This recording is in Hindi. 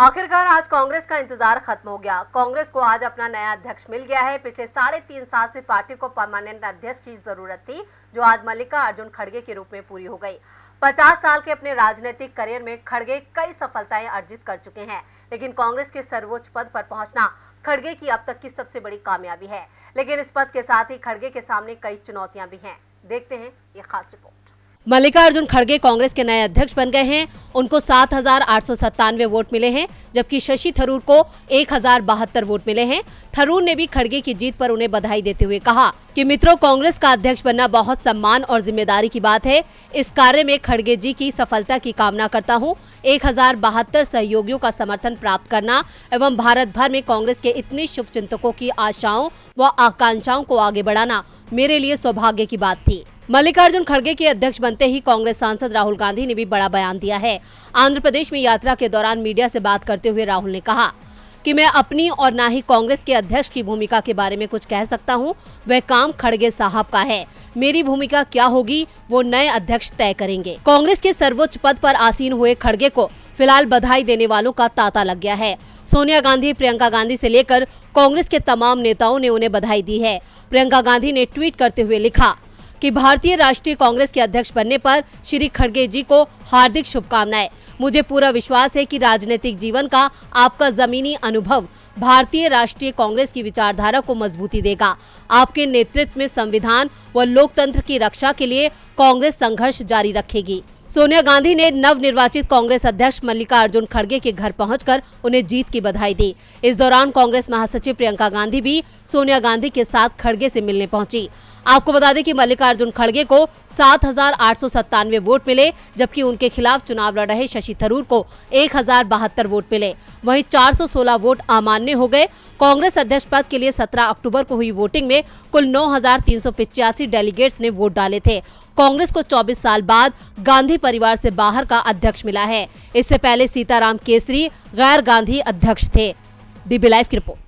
आखिरकार आज कांग्रेस का इंतजार खत्म हो गया कांग्रेस को आज अपना नया अध्यक्ष मिल गया है पिछले साढ़े तीन साल से पार्टी को परमानेंट अध्यक्ष की जरूरत थी जो आज मल्लिका अर्जुन खड़गे के रूप में पूरी हो गई पचास साल के अपने राजनीतिक करियर में खड़गे कई सफलताएं अर्जित कर चुके हैं लेकिन कांग्रेस के सर्वोच्च पद पर पहुंचना खड़गे की अब तक की सबसे बड़ी कामयाबी है लेकिन इस पद के साथ ही खड़गे के सामने कई चुनौतियां भी हैं देखते हैं ये खास रिपोर्ट मल्लिकार्जुन खड़गे कांग्रेस के नए अध्यक्ष बन गए हैं उनको सात वोट मिले हैं जबकि शशि थरूर को एक वोट मिले हैं थरूर ने भी खड़गे की जीत पर उन्हें बधाई देते हुए कहा कि मित्रों कांग्रेस का अध्यक्ष बनना बहुत सम्मान और जिम्मेदारी की बात है इस कार्य में खड़गे जी की सफलता की कामना करता हूं एक सहयोगियों का समर्थन प्राप्त करना एवं भारत भर में कांग्रेस के इतने शुभ की आशाओं व आकांक्षाओं को आगे बढ़ाना मेरे लिए सौभाग्य की बात थी मल्लिकार्जुन खड़गे के अध्यक्ष बनते ही कांग्रेस सांसद राहुल गांधी ने भी बड़ा बयान दिया है आंध्र प्रदेश में यात्रा के दौरान मीडिया से बात करते हुए राहुल ने कहा कि मैं अपनी और ना ही कांग्रेस के अध्यक्ष की भूमिका के बारे में कुछ कह सकता हूं वह काम खड़गे साहब का है मेरी भूमिका क्या होगी वो नए अध्यक्ष तय करेंगे कांग्रेस के सर्वोच्च पद पर आसीन हुए खड़गे को फिलहाल बधाई देने वालों का तांता लग गया है सोनिया गांधी प्रियंका गांधी से लेकर कांग्रेस के तमाम नेताओं ने उन्हें बधाई दी है प्रियंका गांधी ने ट्वीट करते हुए लिखा कि भारतीय राष्ट्रीय कांग्रेस के अध्यक्ष बनने पर श्री खड़गे जी को हार्दिक शुभकामनाएं मुझे पूरा विश्वास है कि राजनीतिक जीवन का आपका जमीनी अनुभव भारतीय राष्ट्रीय कांग्रेस की विचारधारा को मजबूती देगा आपके नेतृत्व में संविधान व लोकतंत्र की रक्षा के लिए कांग्रेस संघर्ष जारी रखेगी सोनिया गांधी ने नव निर्वाचित कांग्रेस अध्यक्ष मल्लिकार्जुन खड़गे के घर पहुंचकर उन्हें जीत की बधाई दी इस दौरान कांग्रेस महासचिव प्रियंका गांधी भी सोनिया गांधी के साथ खड़गे से मिलने पहुंची आपको बता दें कि मल्लिकार्जुन खड़गे को सात वोट मिले जबकि उनके खिलाफ चुनाव लड़ रहे शशि थरूर को एक वोट मिले वही चार वोट अमान्य हो गए कांग्रेस अध्यक्ष पद के लिए 17 अक्टूबर को हुई वोटिंग में कुल नौ डेलीगेट्स ने वोट डाले थे कांग्रेस को 24 साल बाद गांधी परिवार से बाहर का अध्यक्ष मिला है इससे पहले सीताराम केसरी गैर गांधी अध्यक्ष थे डीबी लाइव की रिपोर्ट